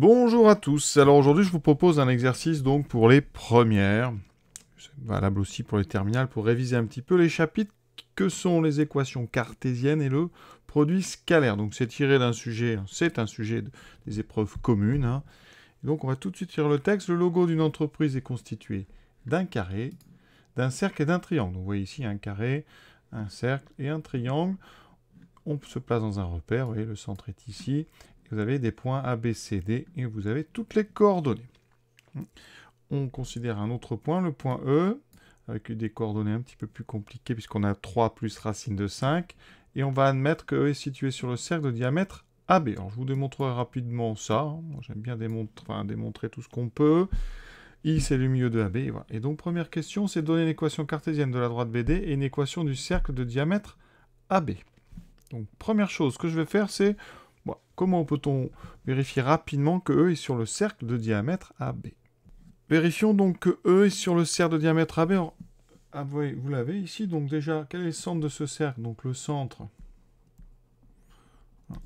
Bonjour à tous. Alors aujourd'hui, je vous propose un exercice donc pour les premières, valable aussi pour les terminales, pour réviser un petit peu les chapitres que sont les équations cartésiennes et le produit scalaire. Donc c'est tiré d'un sujet, hein, c'est un sujet des épreuves communes. Hein. donc on va tout de suite lire le texte. Le logo d'une entreprise est constitué d'un carré, d'un cercle et d'un triangle. Donc vous voyez ici un carré, un cercle et un triangle. On se place dans un repère, vous voyez, le centre est ici. Vous avez des points A, B, C, D et vous avez toutes les coordonnées. On considère un autre point, le point E, avec des coordonnées un petit peu plus compliquées puisqu'on a 3 plus racine de 5. Et on va admettre que E est situé sur le cercle de diamètre AB. Alors je vous démontrerai rapidement ça. Hein. j'aime bien démontrer tout ce qu'on peut. I c'est le milieu de AB. Et, donc première question, c'est donner l'équation cartésienne de la droite BD et une équation du cercle de diamètre AB. Donc première chose que je vais faire, c'est comment peut-on vérifier rapidement que E est sur le cercle de diamètre AB Vérifions donc que E est sur le cercle de diamètre AB. ah, vous l'avez ici, donc déjà, quel est le centre de ce cercle Donc le centre, hein,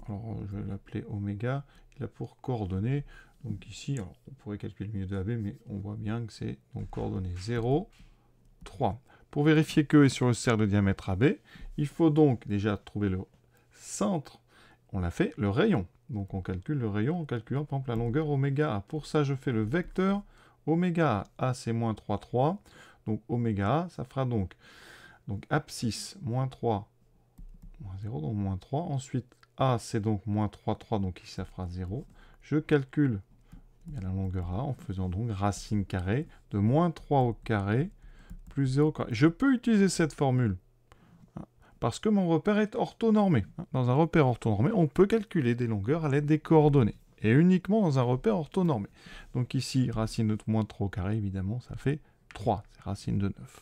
alors euh, je vais l'appeler oméga, il a pour coordonnées, donc ici, on pourrait calculer le milieu de AB, mais on voit bien que c'est donc coordonnées 0, 3. Pour vérifier que E est sur le cercle de diamètre AB, il faut donc déjà trouver le centre on l'a fait le rayon. Donc on calcule le rayon en calculant par exemple la longueur oméga Pour ça, je fais le vecteur oméga A. c'est moins 3, 3. Donc oméga A, ça fera donc, donc abscisse, moins 3, moins 0, donc moins 3. Ensuite, A, c'est donc moins 3, 3, donc ici, ça fera 0. Je calcule eh la longueur A en faisant donc racine carrée de moins 3 au carré plus 0 carré. Je peux utiliser cette formule parce que mon repère est orthonormé. Dans un repère orthonormé, on peut calculer des longueurs à l'aide des coordonnées, et uniquement dans un repère orthonormé. Donc ici, racine de moins 3 au carré, évidemment, ça fait 3, c'est racine de 9.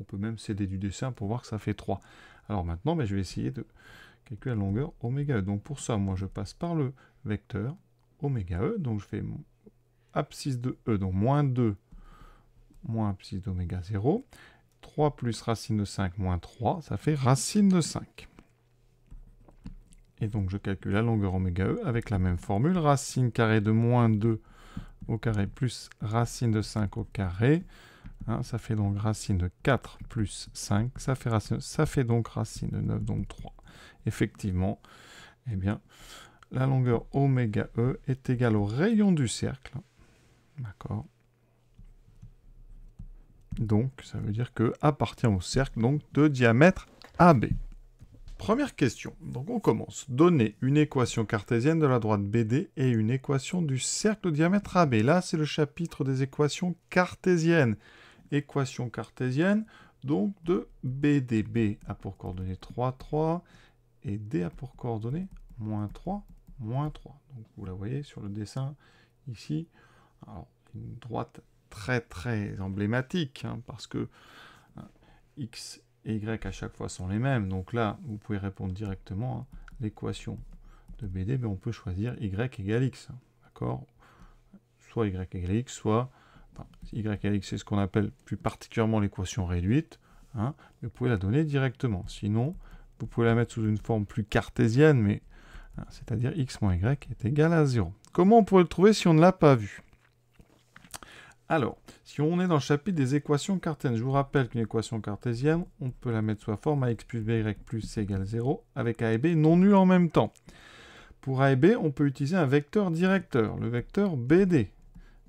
On peut même céder du dessin pour voir que ça fait 3. Alors maintenant, ben, je vais essayer de calculer la longueur oméga e. Donc pour ça, moi, je passe par le vecteur oméga E, donc je fais abscisse de E, donc moins 2 moins abscisse d'oméga 0. 3 plus racine de 5 moins 3, ça fait racine de 5. Et donc je calcule la longueur oméga E avec la même formule, racine carré de moins 2 au carré plus racine de 5 au carré. Hein, ça fait donc racine de 4 plus 5, ça fait, ça fait donc racine de 9, donc 3. Effectivement, et eh bien, la longueur oméga E est égale au rayon du cercle. D'accord donc, ça veut dire que appartient au cercle donc, de diamètre AB. Première question. Donc, on commence. Donner une équation cartésienne de la droite BD et une équation du cercle de diamètre AB. Là, c'est le chapitre des équations cartésiennes. Équation cartésienne, donc, de BD. B a pour coordonnées 3, 3, et D a pour coordonnées moins 3, moins 3. Donc, vous la voyez sur le dessin ici. Alors, une droite très très emblématique, hein, parce que euh, x et y à chaque fois sont les mêmes. Donc là, vous pouvez répondre directement à l'équation de BD, mais on peut choisir y égale x. Hein, d'accord Soit y égale x, soit y égale x, c'est ce qu'on appelle plus particulièrement l'équation réduite. Hein, mais vous pouvez la donner directement. Sinon, vous pouvez la mettre sous une forme plus cartésienne, mais c'est-à-dire x moins y est égal à 0. Comment on pourrait le trouver si on ne l'a pas vu alors, si on est dans le chapitre des équations cartésiennes, je vous rappelle qu'une équation cartésienne, on peut la mettre sous la forme ax plus by plus c égale 0, avec a et b non nuls en même temps. Pour a et b, on peut utiliser un vecteur directeur, le vecteur bd.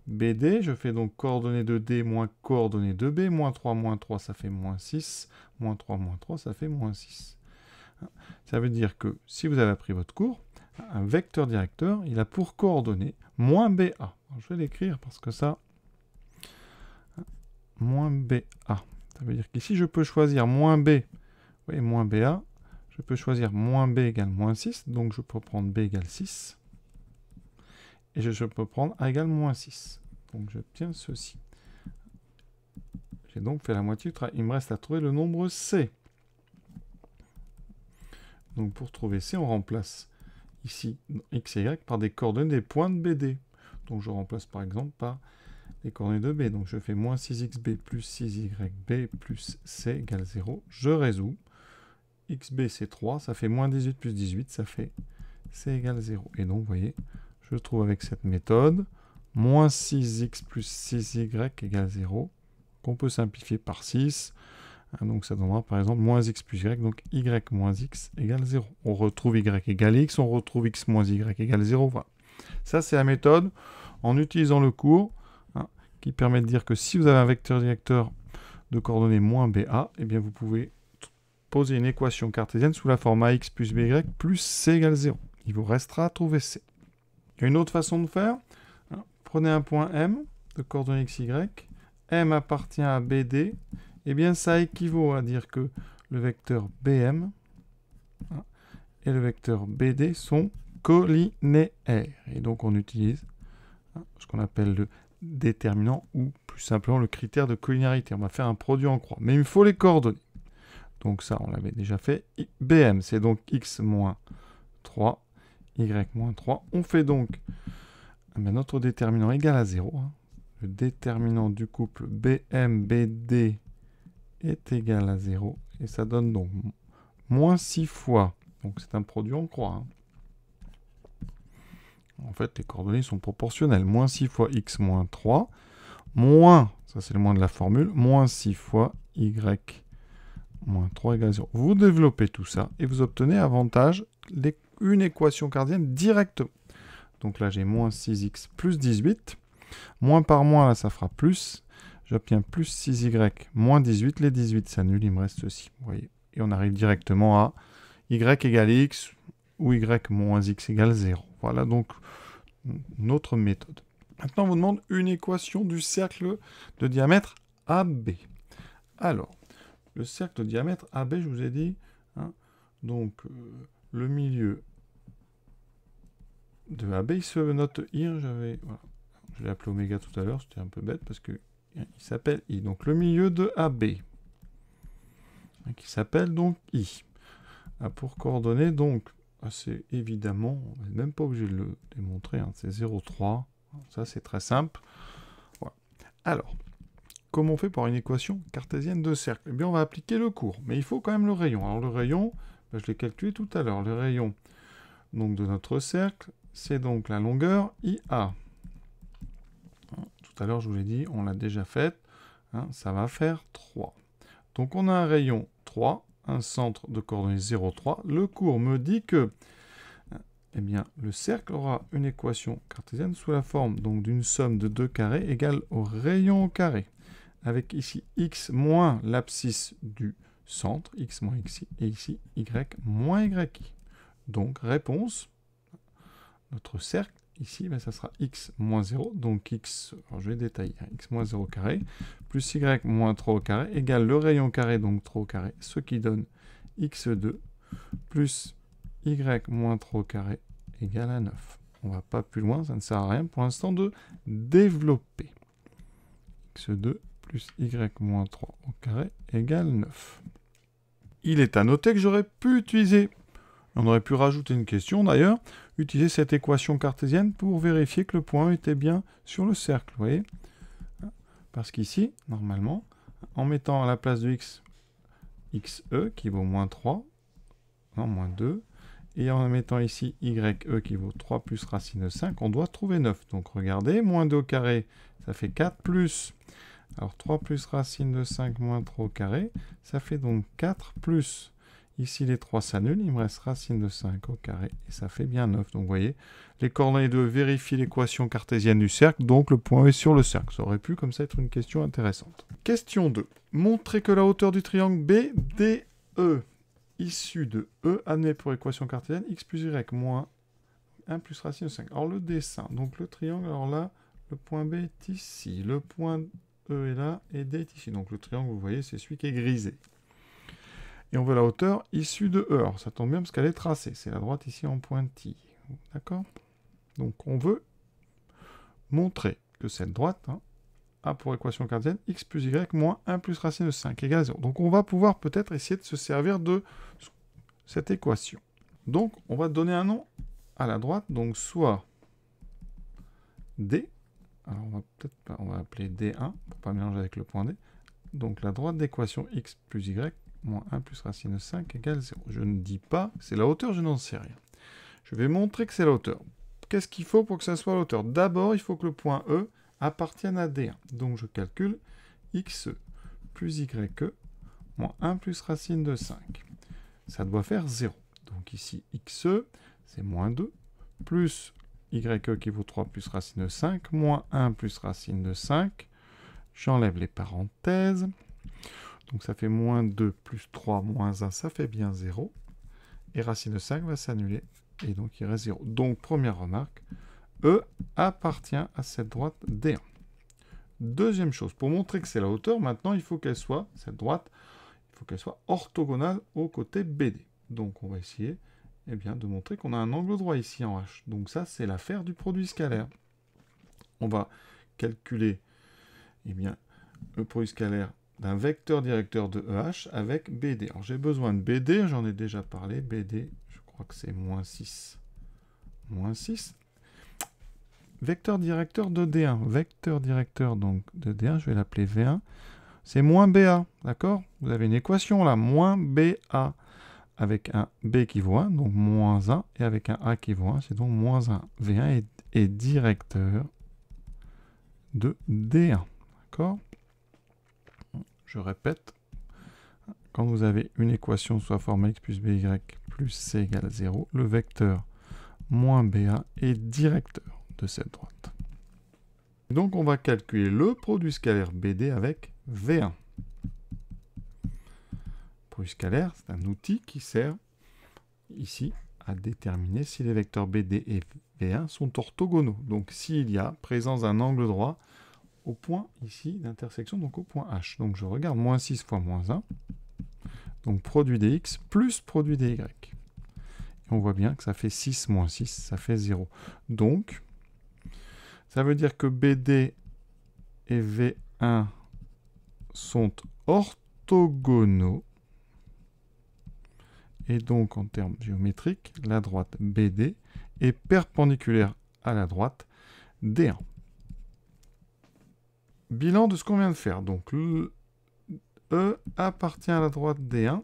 bd, je fais donc coordonnées de d moins coordonnées de b, moins 3, moins 3, ça fait moins 6, moins 3, moins 3, ça fait moins 6. Ça veut dire que si vous avez appris votre cours, un vecteur directeur, il a pour coordonnées moins ba. Je vais l'écrire parce que ça, moins BA. Ça veut dire qu'ici, je peux choisir moins B, oui, moins BA. Je peux choisir moins B égale moins 6, donc je peux prendre B égale 6. Et je, peux prendre A égale moins 6. Donc j'obtiens ceci. J'ai donc fait la moitié du travail. Il me reste à trouver le nombre C. Donc pour trouver C, on remplace ici x et y par des coordonnées des points de BD. Donc je remplace par exemple par les est de b. Donc je fais moins 6xb plus 6yb plus c égale 0. Je résous. xb c'est 3, ça fait moins 18 plus 18, ça fait c égale 0. Et donc vous voyez, je trouve avec cette méthode moins 6x plus 6y égale 0 qu'on peut simplifier par 6. Hein, donc ça donnera par exemple moins x plus y, donc y moins x égale 0. On retrouve y égale x, on retrouve x moins y égale 0. Voilà. Ça c'est la méthode. En utilisant le cours, qui permet de dire que si vous avez un vecteur directeur de coordonnées moins BA, et eh bien vous pouvez poser une équation cartésienne sous la forme AX plus BY plus C égale 0. Il vous restera à trouver C. Il y a une autre façon de faire. Hein, prenez un point M de coordonnées x, y. M appartient à BD. Et eh bien, ça équivaut à dire que le vecteur BM hein, et le vecteur BD sont collinéaires. Et donc, on utilise hein, ce qu'on appelle le déterminant ou plus simplement le critère de collinearité. On va faire un produit en croix, mais il me faut les coordonnées. Donc ça, on l'avait déjà fait. BM, c'est donc x moins 3, y moins 3. On fait donc notre déterminant égal à 0. Hein. Le déterminant du couple BMBD est égal à 0. Et ça donne donc moins 6 fois. Donc c'est un produit en croix. Hein. En fait, les coordonnées sont proportionnelles. Moins 6 fois x moins 3, moins, ça c'est le moins de la formule, moins 6 fois y moins 3 égale 0. Vous développez tout ça et vous obtenez avantage une équation cardienne directement. Donc là, j'ai moins 6x plus 18. Moins par moins, là, ça fera plus. J'obtiens plus 6y moins 18. Les 18 s'annulent, il me reste ceci. Vous voyez. Et on arrive directement à y égale x ou y moins x égale 0. Voilà donc notre méthode. Maintenant, on vous demande une équation du cercle de diamètre AB. Alors, le cercle de diamètre AB, je vous ai dit, hein, donc euh, le milieu de AB, il se note I, hein, j'avais, je l'ai appelé oméga tout à l'heure, c'était un peu bête parce que hein, il s'appelle I. Donc le milieu de AB, qui s'appelle donc I, a pour coordonnées donc ah, c'est évidemment. On n'est même pas obligé de le démontrer. Hein. c'est 0,3. Ça, c'est très simple. Alors, comment on fait pour une équation cartésienne de cercle Eh bien, on va appliquer le cours. Mais il faut quand même le rayon. Alors, le rayon, ben, je l'ai calculé tout à l'heure. Le rayon donc, de notre cercle, c'est donc la longueur IA. Tout à l'heure, je vous l'ai dit, on l'a déjà faite. Hein. ça va faire 3. Donc, on a un rayon 3 un centre de coordonnées 0,3, le cours me dit que eh bien, le cercle aura une équation cartésienne sous la forme donc d'une somme de 2 carrés égale au rayon carré, avec ici x moins l'abscisse du centre, x moins xi, et ici y moins yi. Donc réponse, notre cercle ici, ben, ça sera x moins 0, donc x, je vais détailler, hein, x moins 0 au carré, plus y moins 3 au carré, égale le rayon carré, donc 3 au carré, ce qui donne x2, plus y moins 3 au carré, égale à 9. On ne va pas plus loin, ça ne sert à rien pour l'instant de développer. x2 plus y moins 3 au carré égale 9. Il est à noter que j'aurais pu utiliser on aurait pu rajouter une question d'ailleurs, utiliser cette équation cartésienne pour vérifier que le point était bien sur le cercle, vous voyez Parce qu'ici, normalement, en mettant à la place de x, xe qui vaut moins 3, non, moins 2, et en mettant ici ye qui vaut 3 plus racine de 5, on doit trouver 9. Donc regardez, moins 2 au carré, ça fait 4 plus... Alors 3 plus racine de 5 moins 3 au carré, ça fait donc 4 plus Ici, les 3 s'annulent, il me reste racine de 5 au carré, et ça fait bien 9. Donc, vous voyez, les coordonnées de vérifient l'équation cartésienne du cercle, donc le point est sur le cercle. Ça aurait pu, comme ça, être une question intéressante. Question 2. Montrer que la hauteur du triangle B, E, issue de E, admet pour équation cartésienne x plus y moins 1 plus racine de 5. Alors, le dessin, donc le triangle, alors là, le point B est ici, le point E est là, et D est ici. Donc, le triangle, vous voyez, c'est celui qui est grisé. Et on veut la hauteur issue de E. Alors, ça tombe bien parce qu'elle est tracée. C'est la droite ici en point pointille. D'accord Donc on veut montrer que cette droite hein, a pour équation cartésienne x plus y moins 1 plus racine de 5 égale 0. Donc on va pouvoir peut-être essayer de se servir de cette équation. Donc on va donner un nom à la droite, donc soit D, alors on va peut-être on appeler D1 pour pas mélanger avec le point D. Donc la droite d'équation x plus y moins 1 plus racine de 5 égale 0. Je ne dis pas que c'est la hauteur, je n'en sais rien. Je vais montrer que c'est la hauteur. Qu'est-ce qu'il faut pour que ça soit la hauteur D'abord, il faut que le point E appartienne à D1. Donc je calcule xe plus ye moins 1 plus racine de 5. Ça doit faire 0. Donc ici, xe, c'est moins 2, plus ye qui vaut 3 plus racine de 5, moins 1 plus racine de 5. J'enlève les parenthèses. Donc ça fait moins 2 plus 3 moins 1, ça fait bien 0. Et racine de 5 va s'annuler. Et donc il reste 0. Donc première remarque, E appartient à cette droite D1. Deuxième chose, pour montrer que c'est la hauteur, maintenant il faut qu'elle soit, cette droite, il faut qu'elle soit orthogonale au côté BD. Donc on va essayer eh bien, de montrer qu'on a un angle droit ici en H. Donc ça, c'est l'affaire du produit scalaire. On va calculer et eh bien, le produit scalaire d'un vecteur directeur de EH avec BD. Alors j'ai besoin de BD, j'en ai déjà parlé, BD, je crois que c'est moins 6. Moins 6. Vecteur directeur de D1. Vecteur directeur donc de D1, je vais l'appeler V1. C'est moins BA, d'accord Vous avez une équation là, moins BA, avec un B qui vaut 1, donc moins 1, et avec un A qui vaut 1, c'est donc moins 1. V1 est directeur de D1, d'accord je répète, quand vous avez une équation soit forme x plus by plus c égale 0, le vecteur moins ba est directeur de cette droite. Donc on va calculer le produit scalaire BD avec V1. Le produit scalaire, c'est un outil qui sert ici à déterminer si les vecteurs BD et V1 sont orthogonaux. Donc s'il y a présence d'un angle droit au point ici d'intersection, donc au point H. Donc je regarde moins 6 fois moins 1, donc produit dx plus produit dy on voit bien que ça fait 6 moins 6, ça fait 0. Donc, ça veut dire que BD et V1 sont orthogonaux. Et donc, en termes géométriques, la droite BD est perpendiculaire à la droite D1 bilan de ce qu'on vient de faire. Donc, E appartient à la droite D1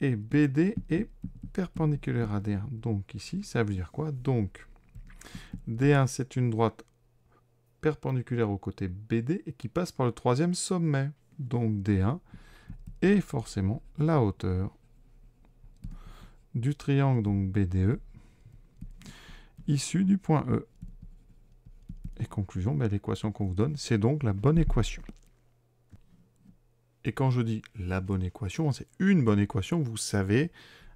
et BD est perpendiculaire à D1. Donc ici, ça veut dire quoi Donc, D1, c'est une droite perpendiculaire au côté BD et qui passe par le troisième sommet. Donc D1 est forcément la hauteur du triangle donc BDE issu du point E. Et conclusion, ben, l'équation qu'on vous donne, c'est donc la bonne équation. Et quand je dis la bonne équation, c'est une bonne équation, vous savez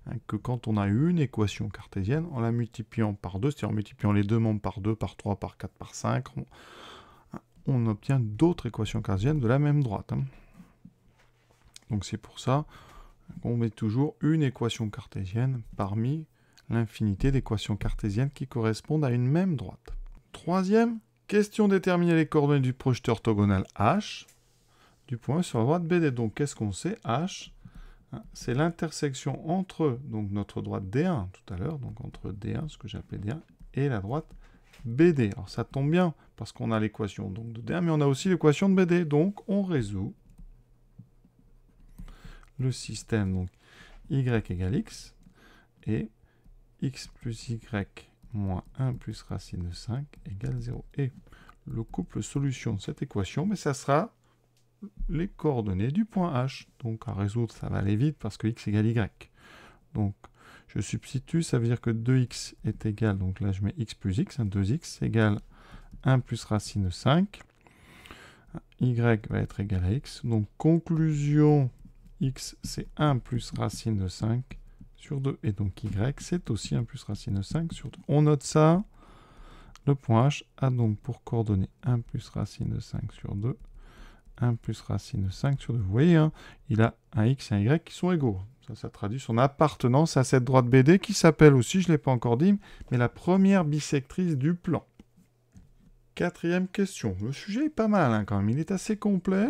hein, que quand on a une équation cartésienne, en la multipliant par 2, c'est-à-dire en multipliant les deux membres par 2, par 3, par 4, par 5, on, obtient d'autres équations cartésiennes de la même droite. Hein. Donc c'est pour ça qu'on met toujours une équation cartésienne parmi l'infinité d'équations cartésiennes qui correspondent à une même droite. Troisième Question déterminer les coordonnées du projeteur orthogonal H du point sur la droite BD. Donc qu'est-ce qu'on sait H hein, C'est l'intersection entre donc, notre droite D1 tout à l'heure, donc entre D1, ce que j'appelais D1, et la droite BD. Alors ça tombe bien parce qu'on a l'équation donc de D1, mais on a aussi l'équation de BD. Donc on résout le système donc y égale x et x plus y moins 1 plus racine de 5 égale 0. Et le couple solution de cette équation, mais ça sera les coordonnées du point H. Donc à résoudre, ça va aller vite parce que x égale y. Donc je substitue, ça veut dire que 2x est égal, donc là je mets x plus x, 2x hein, égale 1 plus racine de 5. y va être égal à x. Donc conclusion, x c'est 1 plus racine de 5 2. Et donc y, c'est aussi 1 plus racine de 5 sur 2. On note ça. Le point h a donc pour coordonnées 1 plus racine de 5 sur 2, 1 plus racine de 5 sur 2. Vous voyez, hein, il a un x et un y qui sont égaux. Ça, ça traduit son appartenance à cette droite BD qui s'appelle aussi, je ne l'ai pas encore dit, mais la première bisectrice du plan. Quatrième question. Le sujet est pas mal hein, quand même. Il est assez complet.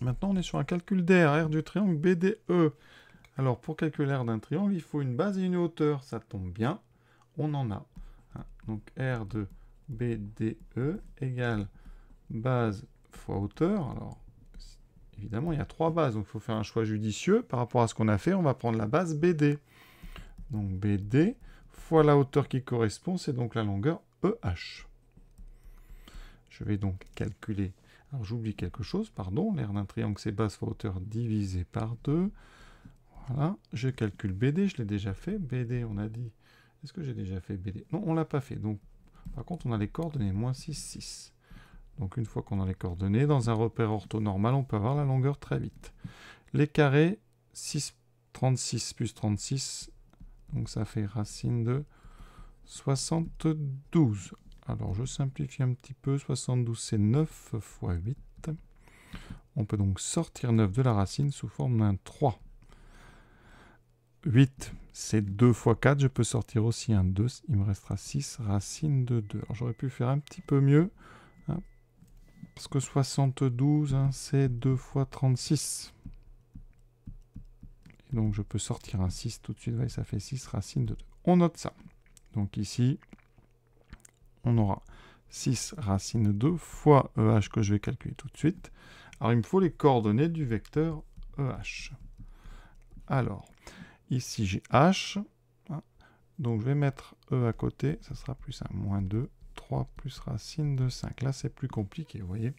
Maintenant, on est sur un calcul d'air, R du triangle BDE. Alors pour calculer l'aire d'un triangle, il faut une base et une hauteur. Ça tombe bien, on en a. Donc R de BDE égale base fois hauteur. Alors évidemment, il y a trois bases, donc il faut faire un choix judicieux. Par rapport à ce qu'on a fait, on va prendre la base BD. Donc BD fois la hauteur qui correspond, c'est donc la longueur EH. Je vais donc calculer. Alors j'oublie quelque chose, pardon. L'aire d'un triangle, c'est base fois hauteur divisé par 2. Voilà, je calcule BD, je l'ai déjà fait. BD, on a dit... Est-ce que j'ai déjà fait BD Non, on ne l'a pas fait. Donc, par contre, on a les coordonnées, moins 6, 6. Donc une fois qu'on a les coordonnées, dans un repère orthonormal, on peut avoir la longueur très vite. Les carrés, 6, 36 plus 36, donc ça fait racine de 72. Alors je simplifie un petit peu, 72 c'est 9 fois 8. On peut donc sortir 9 de la racine sous forme d'un 3. 8, c'est 2 fois 4. Je peux sortir aussi un 2. Il me restera 6 racines de 2. Alors j'aurais pu faire un petit peu mieux. Hein, parce que 72, hein, c'est 2 fois 36. Et donc je peux sortir un 6 tout de suite. et ça fait 6 racines de 2. On note ça. Donc ici, on aura 6 racines de 2 fois EH que je vais calculer tout de suite. Alors il me faut les coordonnées du vecteur EH. Alors, Ici, j'ai H. Donc, je vais mettre E à côté. Ça sera plus 1, moins 2. 3 plus racine de 5. Là, c'est plus compliqué, vous voyez.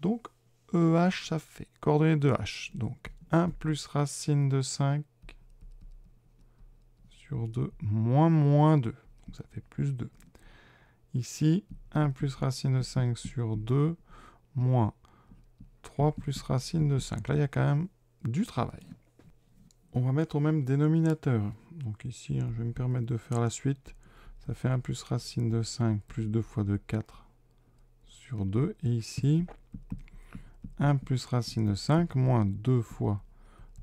Donc, EH, ça fait coordonnées de H. Donc, 1 plus racine de 5 sur 2, moins moins 2. Donc, ça fait plus 2. Ici, 1 plus racine de 5 sur 2, moins 3 plus racine de 5. Là, il y a quand même du travail on va mettre au même dénominateur. Donc ici, hein, je vais me permettre de faire la suite. Ça fait 1 plus racine de 5 plus 2 fois 2, 4 sur 2. Et ici, 1 plus racine de 5 moins 2 fois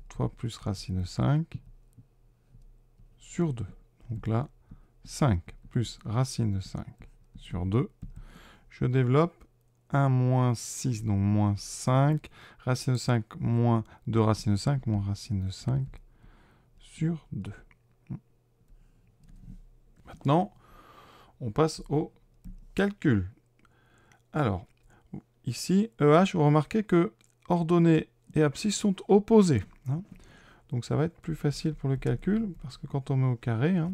3 plus racine de 5 sur 2. Donc là, 5 plus racine de 5 sur 2. Je développe 1 moins 6, donc moins 5. Racine de 5 moins 2 racine de 5 moins racine de 5 sur 2. Maintenant, on passe au calcul. Alors, ici, EH, vous remarquez que ordonnée et abscisse sont opposées. Hein. Donc ça va être plus facile pour le calcul, parce que quand on met au carré, hein,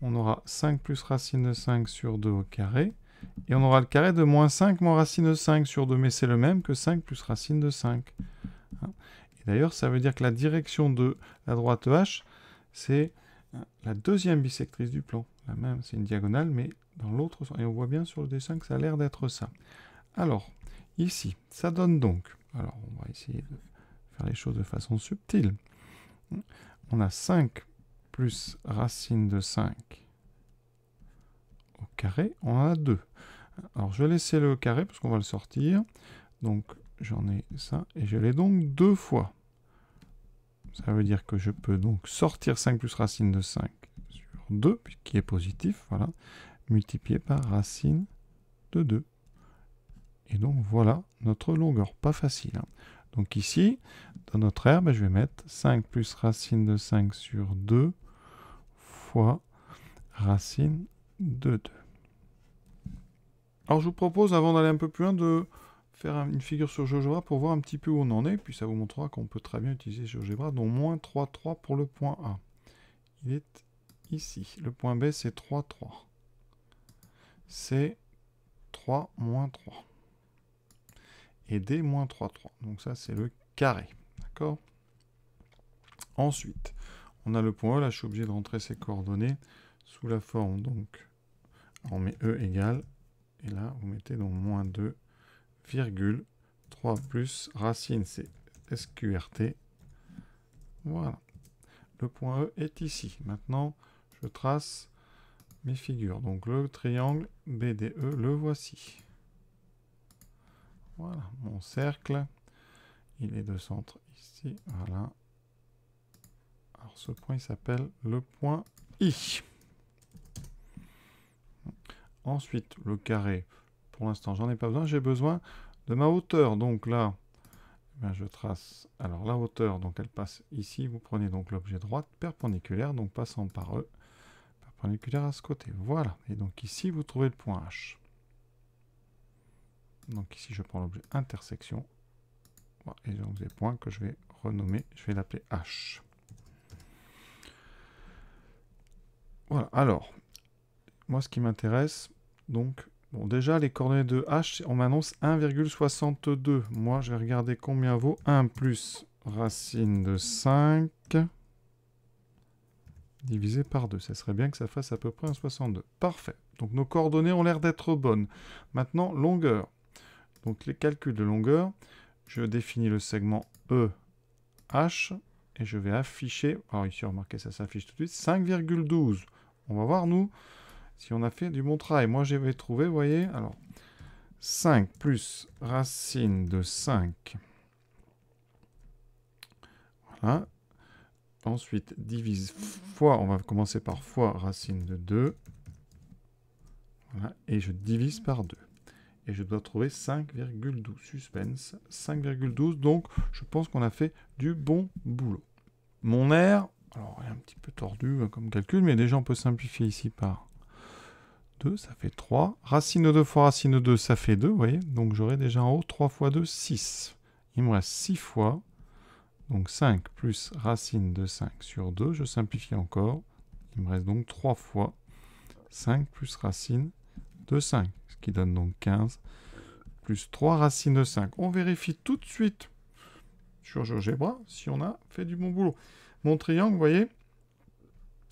on aura 5 plus racine de 5 sur 2 au carré, et on aura le carré de moins 5 moins racine de 5 sur 2, mais c'est le même que 5 plus racine de 5. Hein. Et d'ailleurs, ça veut dire que la direction de la droite EH, c'est euh, la deuxième bisectrice du plan. La même, c'est une diagonale, mais dans l'autre sens. Et on voit bien sur le dessin que ça a l'air d'être ça. Alors, ici, ça donne donc... Alors, on va essayer de faire les choses de façon subtile. On a 5 plus racine de 5 au carré, on a 2. Alors, je vais laisser le carré parce qu'on va le sortir. Donc, j'en ai ça, et je l'ai donc deux fois. Ça veut dire que je peux donc sortir 5 plus racine de 5 sur 2, qui est positif, voilà, multiplié par racine de 2. Et donc voilà notre longueur, pas facile. Hein. Donc ici, dans notre R, je vais mettre 5 plus racine de 5 sur 2 fois racine de 2. Alors je vous propose, avant d'aller un peu plus loin, de faire une figure sur GeoGebra pour voir un petit peu où on en est, puis ça vous montrera qu'on peut très bien utiliser GeoGebra, dont moins 3, 3 pour le point A. Il est ici. Le point B, c'est 3, 3. C'est 3, moins 3. Et D, moins 3, 3. Donc ça, c'est le carré. D'accord Ensuite, on a le point E. Là, je suis obligé de rentrer ses coordonnées sous la forme. Donc, on met E égale. Et là, vous mettez donc moins 2 virgule 3 plus racine c'est SQRT. Voilà. Le point E est ici. Maintenant, je trace mes figures. Donc le triangle BDE, le voici. Voilà, mon cercle. Il est de centre ici. Voilà. Alors ce point, il s'appelle le point I. Ensuite, le carré pour l'instant, j'en ai pas besoin. J'ai besoin de ma hauteur. Donc là, eh je trace. Alors la hauteur, donc elle passe ici. Vous prenez donc l'objet droite perpendiculaire, donc passant par E, perpendiculaire à ce côté. Voilà. Et donc ici, vous trouvez le point H. Donc ici, je prends l'objet intersection. Et donc des points que je vais renommer, je vais l'appeler H. Voilà. Alors, moi, ce qui m'intéresse, donc, Bon, déjà, les coordonnées de h, on m'annonce 1,62. Moi, je vais regarder combien vaut 1 plus racine de 5 divisé par 2. Ça serait bien que ça fasse à peu près 1,62. Parfait. Donc, nos coordonnées ont l'air d'être bonnes. Maintenant, longueur. Donc, les calculs de longueur. Je définis le segment EH et je vais afficher... Alors, ici, remarquez, ça s'affiche tout de suite. 5,12. On va voir, nous, si on a fait du bon travail, moi vais trouvé, vous voyez, alors 5 plus racine de 5. Voilà. Ensuite, divise fois, on va commencer par fois racine de 2. Voilà. Et je divise par 2. Et je dois trouver 5,12. Suspense, 5,12. Donc, je pense qu'on a fait du bon boulot. Mon air, alors, il est un petit peu tordu hein, comme calcul, mais déjà, on peut simplifier ici par 2, ça fait 3. Racine de 2 fois racine de 2, ça fait 2, vous voyez. Donc j'aurai déjà en haut 3 fois 2, 6. Il me reste 6 fois. Donc 5 plus racine de 5 sur 2. Je simplifie encore. Il me reste donc 3 fois 5 plus racine de 5. Ce qui donne donc 15 plus 3 racine de 5. On vérifie tout de suite sur GeoGebra si on a fait du bon boulot. Mon triangle, vous voyez,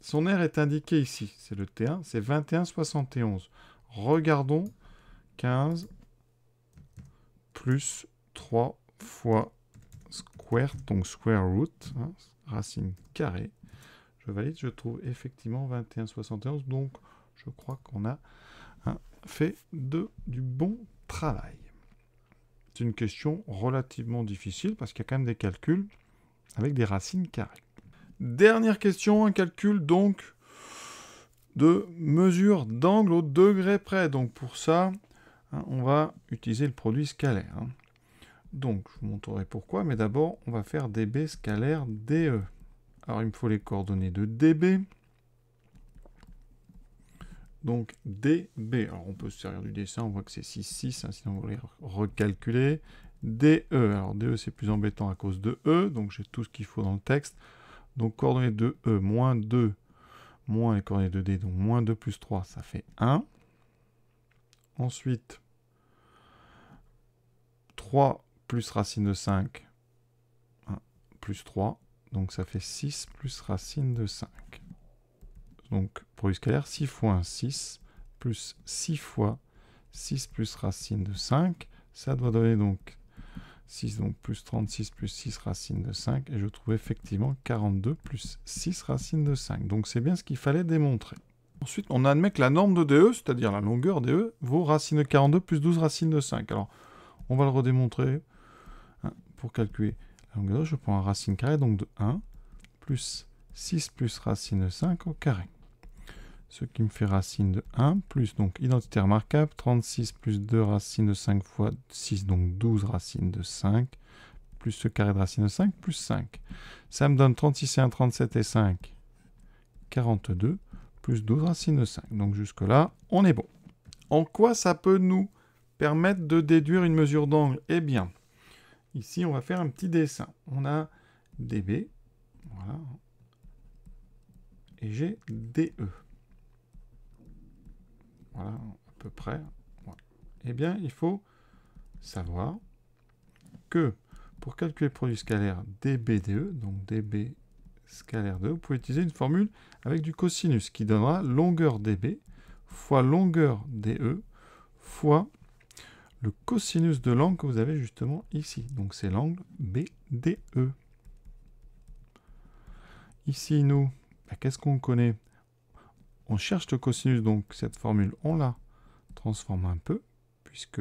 son R est indiqué ici, c'est le T1, c'est 21,71. Regardons 15 plus 3 fois square, donc square root, hein, racine carrée. Je valide, je trouve effectivement 21,71, donc je crois qu'on a hein, fait du bon travail. C'est une question relativement difficile parce qu'il y a quand même des calculs avec des racines carrées. Dernière question, un calcul donc de mesure d'angle au degré près. Donc pour ça, hein, on va utiliser le produit scalaire. Hein. Donc je vous montrerai pourquoi, mais d'abord on va faire dB scalaire DE. Alors il me faut les coordonnées de dB. Donc dB, alors on peut se servir du dessin, on voit que c'est 6, 6, hein, sinon on va recalculer. DE, alors DE c'est plus embêtant à cause de E, donc j'ai tout ce qu'il faut dans le texte. Donc coordonnées de E, moins 2, moins les coordonnées de D, donc moins 2 plus 3, ça fait 1. Ensuite, 3 plus racine de 5, plus 3, donc ça fait 6 plus racine de 5. Donc pour scalaire, 6 fois 1, 6, plus 6 fois 6 plus racine de 5, ça doit donner donc 6, donc plus 36 plus 6 racine de 5, et je trouve effectivement 42 plus 6 racine de 5. Donc c'est bien ce qu'il fallait démontrer. Ensuite, on admet que la norme de DE, c'est-à-dire la longueur DE, vaut racine de 42 plus 12 racine de 5. Alors, on va le redémontrer. Hein, pour calculer la longueur, e, je prends un racine carrée, donc de 1, plus 6 plus racine de 5 au carré ce qui me fait racine de 1, plus donc identité remarquable, 36 plus 2 racine de 5 fois 6, donc 12 racine de 5, plus ce carré de racine de 5, plus 5. Ça me donne 36 et 1, 37 et 5, 42, plus 12 racine de 5. Donc jusque-là, on est bon. En quoi ça peut nous permettre de déduire une mesure d'angle Eh bien, ici, on va faire un petit dessin. On a DB, voilà, et j'ai DE voilà, à peu près, eh bien, il faut savoir que pour calculer le produit scalaire dBDE, donc dB scalaire DE, vous pouvez utiliser une formule avec du cosinus qui donnera longueur dB fois longueur dE fois le cosinus de l'angle que vous avez justement ici. Donc c'est l'angle BDE. Ici, nous, bah, qu'est-ce qu'on connaît on cherche le cosinus, donc cette formule, on la transforme un peu, puisque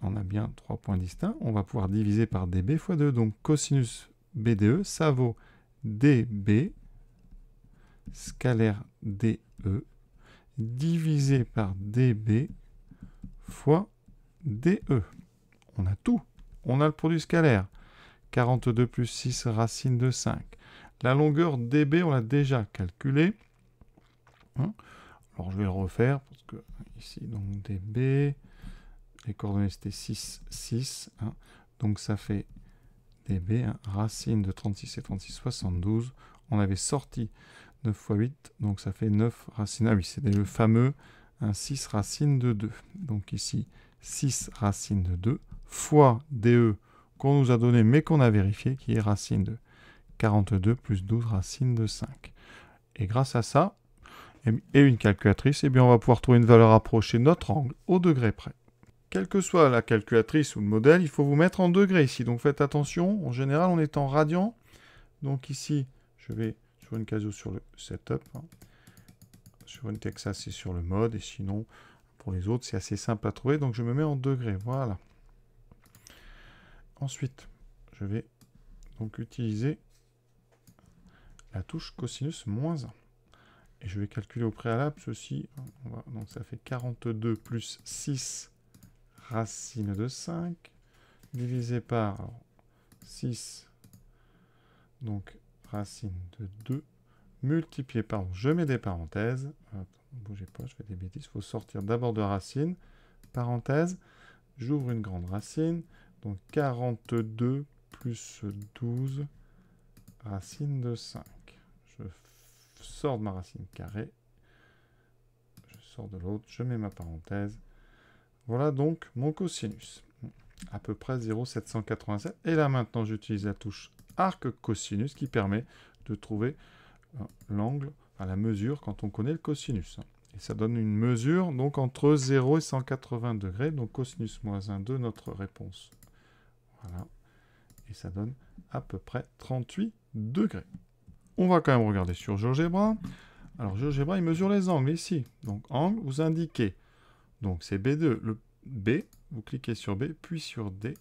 on a bien trois points distincts. On va pouvoir diviser par dB fois 2, donc cosinus BDE, ça vaut dB scalaire DE divisé par dB fois DE. On a tout. On a le produit scalaire. 42 plus 6 racine de 5. La longueur dB, on l'a déjà calculée. Hein Alors je vais le refaire parce que ici donc DB, les coordonnées c'était 6, 6. Hein. donc ça fait DB, hein. racine de 36 et 36, 72. On avait sorti 9 fois 8, donc ça fait 9 racines. Ah oui, c'était le fameux 6 racine de 2. Donc ici 6 racine de 2 fois DE qu'on nous a donné mais qu'on a vérifié qui est racine de 42 plus 12 racine de 5. Et grâce à ça, et une calculatrice, et eh bien on va pouvoir trouver une valeur approchée de notre angle au degré près. Quelle que soit la calculatrice ou le modèle, il faut vous mettre en degré ici. Donc faites attention, en général on est en radian. Donc ici, je vais sur une ou sur le setup, hein. sur une Texas c'est sur le mode, et sinon pour les autres c'est assez simple à trouver. Donc je me mets en degré, voilà. Ensuite, je vais donc utiliser la touche cosinus moins 1. Et je vais calculer au préalable ceci. donc ça fait 42 plus 6 racine de 5 divisé par 6 donc racine de 2 multiplié par, je mets des parenthèses, Ne bougez pas, je fais des bêtises, il faut sortir d'abord de racine, parenthèse, j'ouvre une grande racine, donc 42 plus 12 racine de 5. Je sors de ma racine carrée. Je sors de l'autre. Je mets ma parenthèse. Voilà donc mon cosinus. À peu près 0,787. Et là maintenant, j'utilise la touche arc cosinus qui permet de trouver euh, l'angle, à la mesure quand on connaît le cosinus. Et ça donne une mesure donc entre 0 et 180 degrés. Donc cosinus moins 1, de notre réponse. Voilà. Et ça donne à peu près 38 degrés. On va quand même regarder sur GeoGebra. Alors GeoGebra, il mesure les angles ici. Donc angle, vous indiquez. Donc c'est B2, le B, vous cliquez sur B, puis sur D,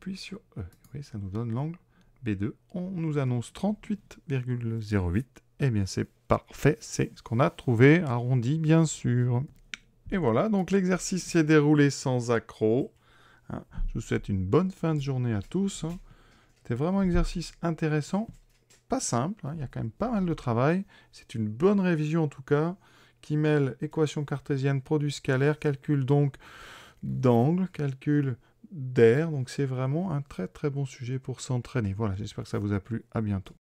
puis sur E. Vous voyez, ça nous donne l'angle B2. On nous annonce 38,08. Eh bien c'est parfait, c'est ce qu'on a trouvé, arrondi bien sûr. Et voilà, donc l'exercice s'est déroulé sans accroc. Hein. Je vous souhaite une bonne fin de journée à tous. Hein. C'était vraiment un exercice intéressant pas simple, hein. il y a quand même pas mal de travail. C'est une bonne révision en tout cas, qui mêle équation cartésienne, produit scalaire, calcul donc d'angle, calcul d'air. Donc c'est vraiment un très très bon sujet pour s'entraîner. Voilà, j'espère que ça vous a plu. À bientôt.